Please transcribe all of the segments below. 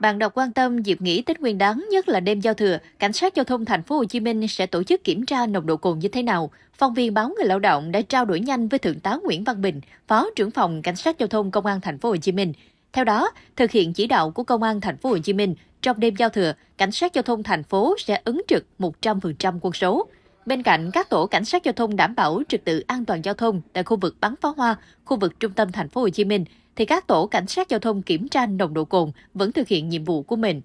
Bạn đọc quan tâm dịp nghỉ Tết Nguyên đán, nhất là đêm giao thừa, cảnh sát giao thông thành phố Hồ Chí Minh sẽ tổ chức kiểm tra nồng độ cồn như thế nào? Phóng viên báo Người lao động đã trao đổi nhanh với thượng tá Nguyễn Văn Bình, phó trưởng phòng cảnh sát giao thông công an thành phố Hồ Chí Minh. Theo đó, thực hiện chỉ đạo của công an thành phố Hồ Chí Minh, trong đêm giao thừa, cảnh sát giao thông thành phố sẽ ứng trực 100% quân số. Bên cạnh các tổ cảnh sát giao thông đảm bảo trật tự an toàn giao thông tại khu vực bắn pháo hoa, khu vực trung tâm thành phố Hồ Chí Minh, thì các tổ cảnh sát giao thông kiểm tra nồng độ cồn vẫn thực hiện nhiệm vụ của mình.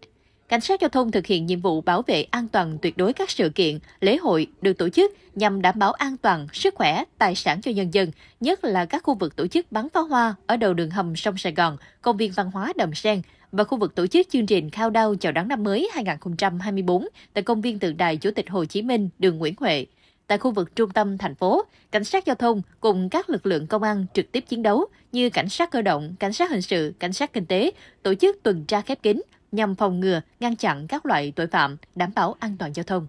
Cảnh sát giao thông thực hiện nhiệm vụ bảo vệ an toàn tuyệt đối các sự kiện, lễ hội được tổ chức nhằm đảm bảo an toàn, sức khỏe, tài sản cho nhân dân, nhất là các khu vực tổ chức bắn pháo hoa ở đầu đường hầm sông Sài Gòn, công viên văn hóa Đầm Sen và khu vực tổ chức chương trình khao đao chào đón năm mới 2024 tại công viên tượng đài Chủ tịch Hồ Chí Minh, đường Nguyễn Huệ. Tại khu vực trung tâm thành phố, cảnh sát giao thông cùng các lực lượng công an trực tiếp chiến đấu như cảnh sát cơ động, cảnh sát hình sự, cảnh sát kinh tế tổ chức tuần tra khép kín nhằm phòng ngừa, ngăn chặn các loại tội phạm, đảm bảo an toàn giao thông.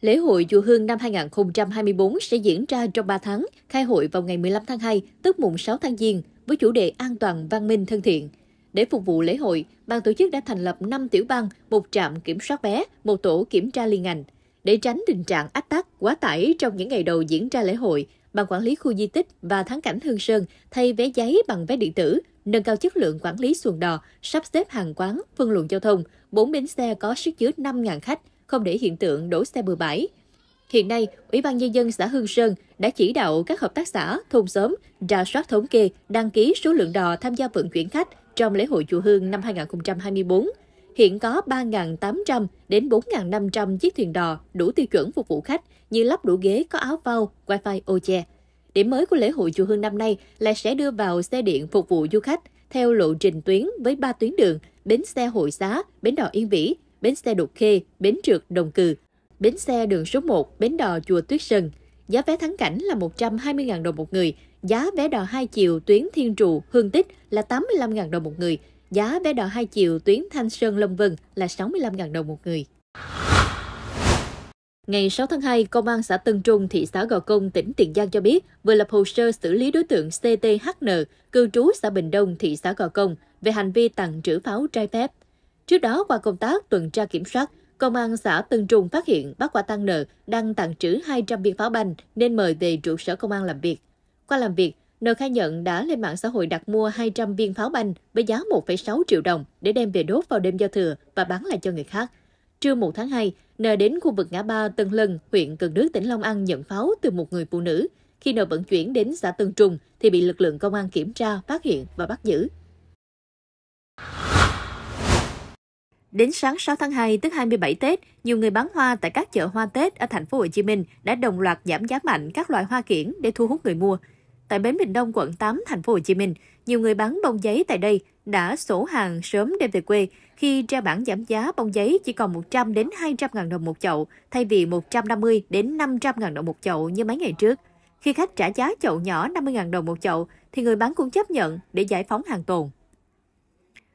Lễ hội Chùa Hương năm 2024 sẽ diễn ra trong 3 tháng, khai hội vào ngày 15 tháng 2, tức mùng 6 tháng Giêng, với chủ đề an toàn văn minh thân thiện. Để phục vụ lễ hội, ban tổ chức đã thành lập 5 tiểu ban, một trạm kiểm soát vé, một tổ kiểm tra liên ngành. Để tránh tình trạng ách tắc, quá tải trong những ngày đầu diễn ra lễ hội, Ban quản lý khu di tích và thắng cảnh Hương Sơn thay vé giấy bằng vé điện tử, nâng cao chất lượng quản lý xuồng đò, sắp xếp hàng quán, phân luồng giao thông, bốn bến xe có sức chứa 5.000 khách, không để hiện tượng đổ xe bừa bãi. Hiện nay, Ủy ban Nhân dân xã Hương Sơn đã chỉ đạo các hợp tác xã, thôn xóm ra soát thống kê, đăng ký số lượng đò tham gia vận chuyển khách, trong lễ hội chùa Hương năm 2024. Hiện có 3.800 đến 4.500 chiếc thuyền đò đủ tiêu chuẩn phục vụ khách như lắp đủ ghế có áo phao, wifi ô che. Điểm mới của lễ hội chùa Hương năm nay là sẽ đưa vào xe điện phục vụ du khách theo lộ trình tuyến với 3 tuyến đường, bến xe hội xá, bến đò Yên Vĩ, bến xe đột Khê, bến trượt Đồng Cừ, bến xe đường số 1, bến đò Chùa Tuyết Sơn. Giá vé thắng cảnh là 120.000 đồng một người giá vé đò hai chiều tuyến Thiên Trụ Hương Tích là 85.000 đồng một người, giá vé đò hai chiều tuyến Thanh Sơn Long Vân là 65.000 đồng một người. Ngày 6 tháng 2, Công an xã Tân Trung, thị xã Gò Công, tỉnh Tiền Giang cho biết vừa lập hồ sơ xử lý đối tượng CTHN, cư trú xã Bình Đông, thị xã Gò Công, về hành vi tặng trữ pháo trái phép. Trước đó, qua công tác tuần tra kiểm soát, Công an xã Tân Trung phát hiện bắt quả tăng nợ đang tặng trữ 200 viên pháo banh nên mời về trụ sở công an làm việc. Qua làm việc, N khai nhận đã lên mạng xã hội đặt mua 200 viên pháo banh với giá 1,6 triệu đồng để đem về đốt vào đêm giao thừa và bán lại cho người khác. Trưa 1 tháng 2, N đến khu vực ngã ba Tân Lân, huyện Cần Đức, tỉnh Long An nhận pháo từ một người phụ nữ. Khi N vận chuyển đến xã Tân Trung thì bị lực lượng công an kiểm tra, phát hiện và bắt giữ. Đến sáng 6 tháng 2, tức 27 Tết, nhiều người bán hoa tại các chợ hoa Tết ở thành phố Hồ Chí Minh đã đồng loạt giảm giá mạnh các loại hoa kiển để thu hút người mua. Tại bến Bình Đông, quận 8, thành phố Hồ Chí Minh, nhiều người bán bông giấy tại đây đã sổ hàng sớm đem về quê khi ra bảng giảm giá bông giấy chỉ còn 100 đến 200 ngàn đồng một chậu thay vì 150 đến 500 ngàn đồng một chậu như mấy ngày trước. Khi khách trả giá chậu nhỏ 50 ngàn đồng một chậu thì người bán cũng chấp nhận để giải phóng hàng tồn.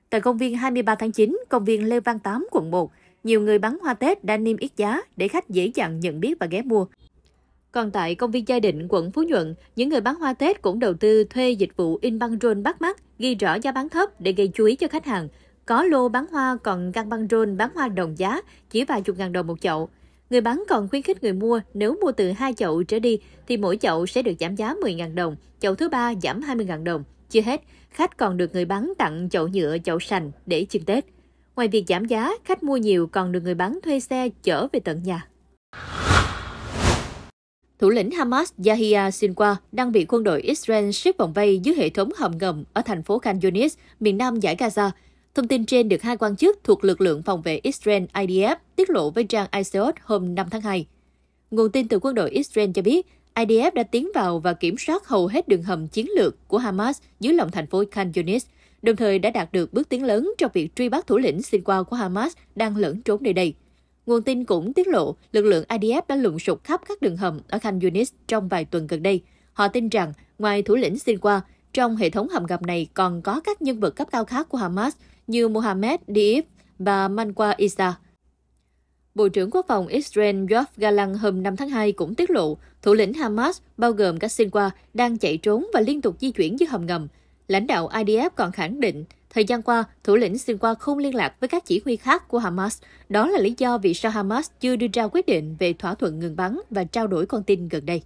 Tại công viên 23 tháng 9, công viên Lê Văn Tám, quận 1, nhiều người bán hoa Tết đã niêm yết giá để khách dễ dàng nhận biết và ghé mua. Còn tại công viên Gia Định, quận Phú Nhuận, những người bán hoa Tết cũng đầu tư thuê dịch vụ in băng rôn bắt mắt, ghi rõ giá bán thấp để gây chú ý cho khách hàng. Có lô bán hoa còn găng băng rôn bán hoa đồng giá, chỉ vài chục ngàn đồng một chậu. Người bán còn khuyến khích người mua, nếu mua từ hai chậu trở đi thì mỗi chậu sẽ được giảm giá 10.000 đồng, chậu thứ ba giảm 20.000 đồng. Chưa hết, khách còn được người bán tặng chậu nhựa, chậu sành để chiên Tết. Ngoài việc giảm giá, khách mua nhiều còn được người bán thuê xe chở về tận nhà thủ lĩnh Hamas Yahya Sinwar đang bị quân đội Israel siết vòng vây dưới hệ thống hầm ngầm ở thành phố Khan Yunis, miền nam giải Gaza. Thông tin trên được hai quan chức thuộc lực lượng phòng vệ Israel IDF tiết lộ với trang Isiot hôm 5 tháng 2. Nguồn tin từ quân đội Israel cho biết, IDF đã tiến vào và kiểm soát hầu hết đường hầm chiến lược của Hamas dưới lòng thành phố Khan Yunis, đồng thời đã đạt được bước tiến lớn trong việc truy bắt thủ lĩnh Sinwar của Hamas đang lẫn trốn nơi đây. Nguồn tin cũng tiết lộ lực lượng IDF đã lùng sục khắp các đường hầm ở Khan Yunis trong vài tuần gần đây. Họ tin rằng, ngoài thủ lĩnh Sinwa, trong hệ thống hầm ngầm này còn có các nhân vật cấp cao khác của Hamas như Mohammed Diif và Manqa Isa. Bộ trưởng Quốc phòng Israel Yoav Gallant hôm 5 tháng 2 cũng tiết lộ thủ lĩnh Hamas, bao gồm các Sinwa, đang chạy trốn và liên tục di chuyển dưới hầm ngầm. Lãnh đạo IDF còn khẳng định Thời gian qua, thủ lĩnh Sinwa không liên lạc với các chỉ huy khác của Hamas. Đó là lý do vì sao Hamas chưa đưa ra quyết định về thỏa thuận ngừng bắn và trao đổi con tin gần đây.